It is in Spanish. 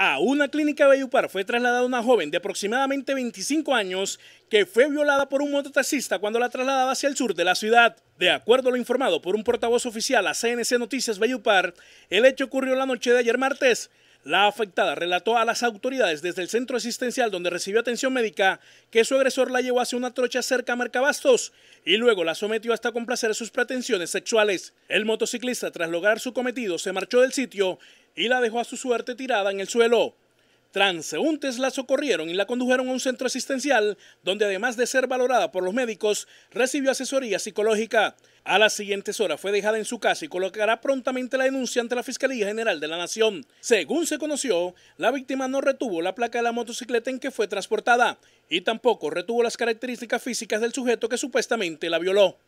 A una clínica de fue trasladada una joven de aproximadamente 25 años que fue violada por un mototaxista cuando la trasladaba hacia el sur de la ciudad. De acuerdo a lo informado por un portavoz oficial a CNC Noticias Bayupar... el hecho ocurrió la noche de ayer martes. La afectada relató a las autoridades desde el centro asistencial donde recibió atención médica que su agresor la llevó hacia una trocha cerca a Mercabastos y luego la sometió hasta complacer sus pretensiones sexuales. El motociclista, tras lograr su cometido, se marchó del sitio y la dejó a su suerte tirada en el suelo. Transeúntes la socorrieron y la condujeron a un centro asistencial donde además de ser valorada por los médicos, recibió asesoría psicológica. A las siguientes horas fue dejada en su casa y colocará prontamente la denuncia ante la Fiscalía General de la Nación. Según se conoció, la víctima no retuvo la placa de la motocicleta en que fue transportada y tampoco retuvo las características físicas del sujeto que supuestamente la violó.